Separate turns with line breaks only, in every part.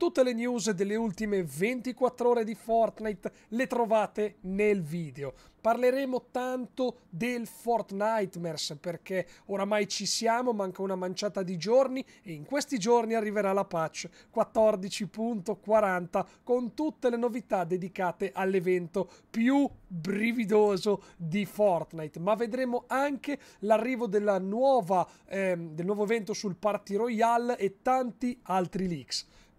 Tutte le news delle ultime 24 ore di Fortnite le trovate nel video. Parleremo tanto del Fortnitemers perché oramai ci siamo, manca una manciata di giorni e in questi giorni arriverà la patch 14.40 con tutte le novità dedicate all'evento più brividoso di Fortnite. Ma vedremo anche l'arrivo nuova, ehm, del nuovo evento sul Party Royale e tanti altri leaks.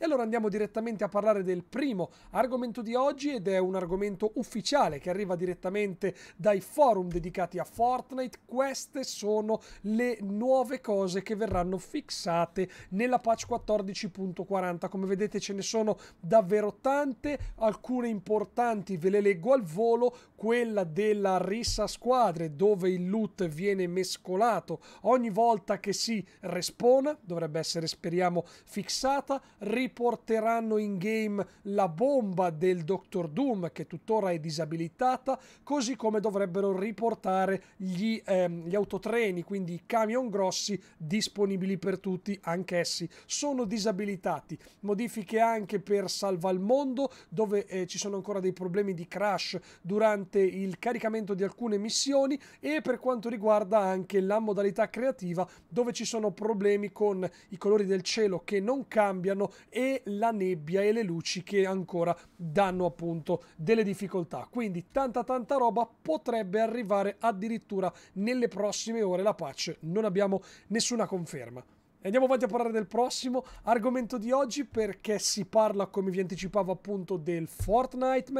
E allora andiamo direttamente a parlare del primo argomento di oggi ed è un argomento ufficiale che arriva direttamente dai forum dedicati a Fortnite. Queste sono le nuove cose che verranno fissate nella patch 14.40. Come vedete ce ne sono davvero tante, alcune importanti ve le leggo al volo, quella della rissa squadre dove il loot viene mescolato ogni volta che si respawna, dovrebbe essere speriamo fissata riporteranno in game la bomba del Doctor Doom che tuttora è disabilitata, così come dovrebbero riportare gli, ehm, gli autotreni, quindi i camion grossi disponibili per tutti, anch'essi sono disabilitati. Modifiche anche per Salva il Mondo, dove eh, ci sono ancora dei problemi di crash durante il caricamento di alcune missioni e per quanto riguarda anche la modalità creativa dove ci sono problemi con i colori del cielo che non cambiano e la nebbia e le luci che ancora danno appunto delle difficoltà. Quindi tanta tanta roba potrebbe arrivare addirittura nelle prossime ore la patch. Non abbiamo nessuna conferma. Andiamo avanti a parlare del prossimo argomento di oggi perché si parla, come vi anticipavo appunto, del Fortnite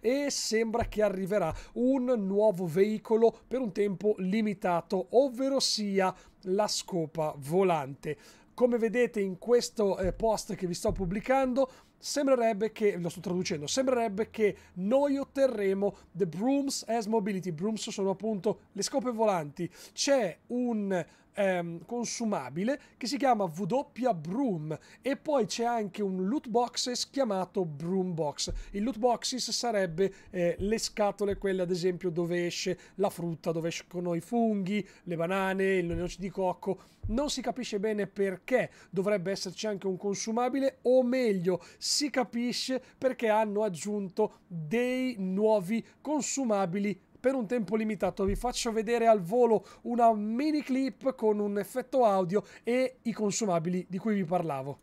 e sembra che arriverà un nuovo veicolo per un tempo limitato, ovvero sia la scopa volante. Come vedete in questo eh, post che vi sto pubblicando sembrerebbe che, lo sto traducendo, sembrerebbe che noi otterremo The Brooms as Mobility. Brooms sono appunto le scope volanti. C'è un ehm, consumabile che si chiama W Broom e poi c'è anche un loot boxes chiamato Broom Box. Il loot boxes sarebbe eh, le scatole, quelle ad esempio dove esce la frutta, dove escono i funghi, le banane, il noce di cocco. Non si capisce bene perché dovrebbe esserci anche un consumabile o meglio si capisce perché hanno aggiunto dei nuovi consumabili per un tempo limitato. Vi faccio vedere al volo una mini clip con un effetto audio e i consumabili di cui vi parlavo.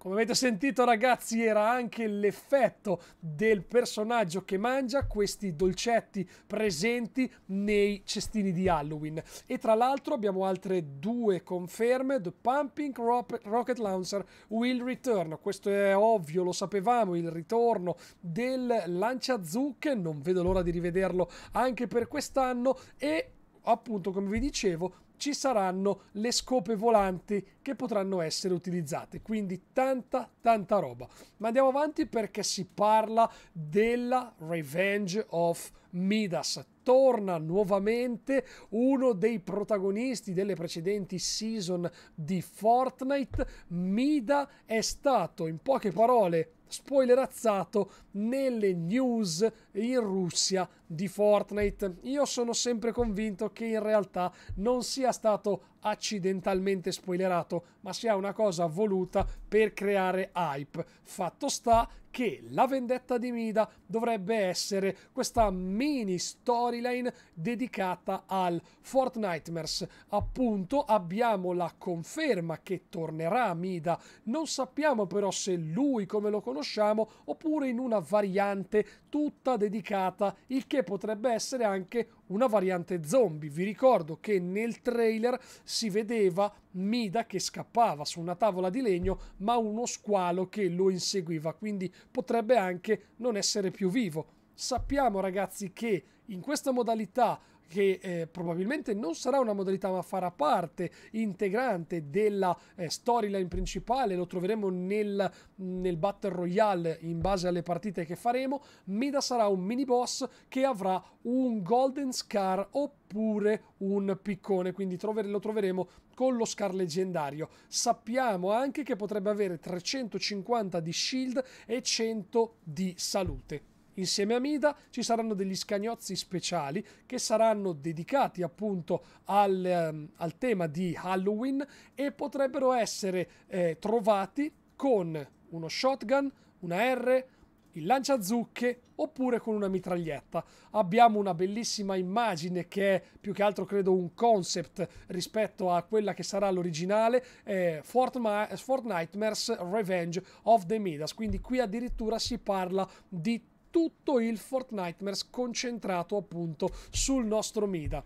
Come avete sentito ragazzi era anche l'effetto del personaggio che mangia questi dolcetti presenti nei cestini di Halloween. E tra l'altro abbiamo altre due conferme, The Pumping Rocket Launcher Will Return. Questo è ovvio, lo sapevamo, il ritorno del lancia lanciazucche, non vedo l'ora di rivederlo anche per quest'anno e appunto come vi dicevo ci saranno le scope volanti che potranno essere utilizzate. Quindi tanta, tanta roba. Ma andiamo avanti perché si parla della Revenge of Midas. Torna nuovamente uno dei protagonisti delle precedenti season di Fortnite. Mida è stato, in poche parole, spoilerazzato nelle news in Russia di Fortnite. Io sono sempre convinto che in realtà non sia stato accidentalmente spoilerato, ma sia una cosa voluta per creare hype. Fatto sta che la vendetta di Mida dovrebbe essere questa mini storyline dedicata al Fortnitemers. Appunto abbiamo la conferma che tornerà Mida, non sappiamo però se lui come lo conosciamo oppure in una variante tutta dedicata, il che potrebbe essere anche una variante zombie. Vi ricordo che nel trailer si vedeva Mida che scappava su una tavola di legno, ma uno squalo che lo inseguiva, quindi potrebbe anche non essere più vivo. Sappiamo ragazzi che in questa modalità che eh, probabilmente non sarà una modalità ma farà parte integrante della eh, storyline principale, lo troveremo nel, nel, Battle Royale in base alle partite che faremo, Mida sarà un mini boss che avrà un Golden Scar oppure un piccone, quindi trover- lo troveremo con lo Scar leggendario. Sappiamo anche che potrebbe avere 350 di shield e 100 di salute. Insieme a Mida ci saranno degli scagnozzi speciali che saranno dedicati appunto al, ehm, al tema di Halloween e potrebbero essere eh, trovati con uno shotgun, una R, il lanciazucche oppure con una mitraglietta. Abbiamo una bellissima immagine che è più che altro credo un concept rispetto a quella che sarà l'originale eh, Fort, Nightmares Revenge of the Midas. Quindi qui addirittura si parla di tutto il Fortnite concentrato appunto sul nostro Mida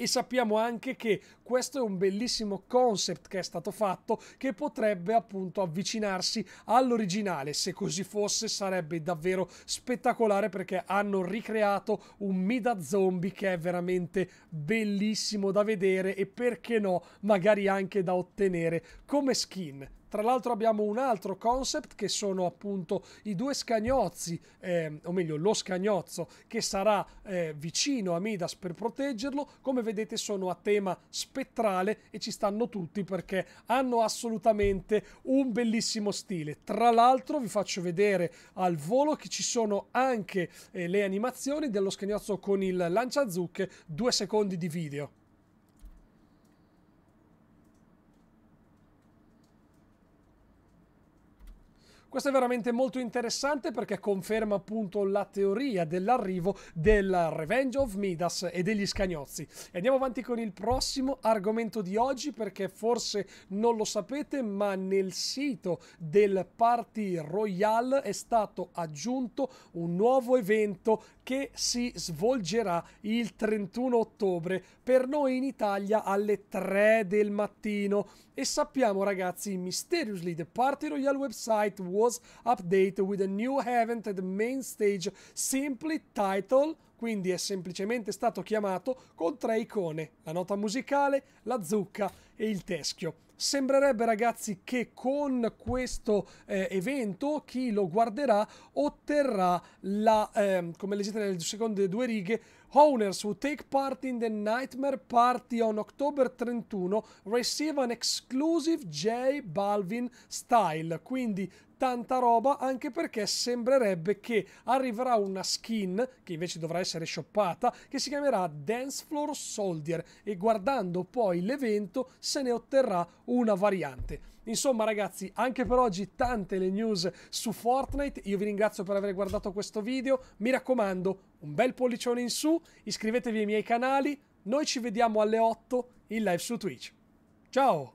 e sappiamo anche che questo è un bellissimo concept che è stato fatto che potrebbe appunto avvicinarsi all'originale se così fosse sarebbe davvero spettacolare perché hanno ricreato un Mida Zombie che è veramente bellissimo da vedere e perché no magari anche da ottenere come skin tra l'altro abbiamo un altro concept che sono appunto i due scagnozzi, eh, o meglio lo scagnozzo che sarà eh, vicino a Midas per proteggerlo. Come vedete sono a tema spettrale e ci stanno tutti perché hanno assolutamente un bellissimo stile. Tra l'altro vi faccio vedere al volo che ci sono anche eh, le animazioni dello scagnozzo con il lanciazucche, due secondi di video. Questo è veramente molto interessante perché conferma appunto la teoria dell'arrivo del Revenge of Midas e degli scagnozzi. E andiamo avanti con il prossimo argomento di oggi perché forse non lo sapete ma nel sito del Party Royale è stato aggiunto un nuovo evento che si svolgerà il 31 ottobre per noi in Italia alle 3 del mattino. E sappiamo ragazzi, mysteriously the Party Royale website was updated with a new event at the main stage, simply title quindi è semplicemente stato chiamato con tre icone, la nota musicale, la zucca e il teschio. Sembrerebbe ragazzi che con questo eh, evento chi lo guarderà otterrà la, eh, come leggete nelle seconde due righe, Owners who take part in the Nightmare Party on October 31 receive an exclusive J Balvin style. Quindi tanta roba anche perché sembrerebbe che arriverà una skin che invece dovrà essere shoppata che si chiamerà Dance Floor Soldier e guardando poi l'evento se ne otterrà una variante. Insomma ragazzi, anche per oggi tante le news su Fortnite, io vi ringrazio per aver guardato questo video, mi raccomando un bel pollicione in su, iscrivetevi ai miei canali, noi ci vediamo alle 8 in live su Twitch. Ciao!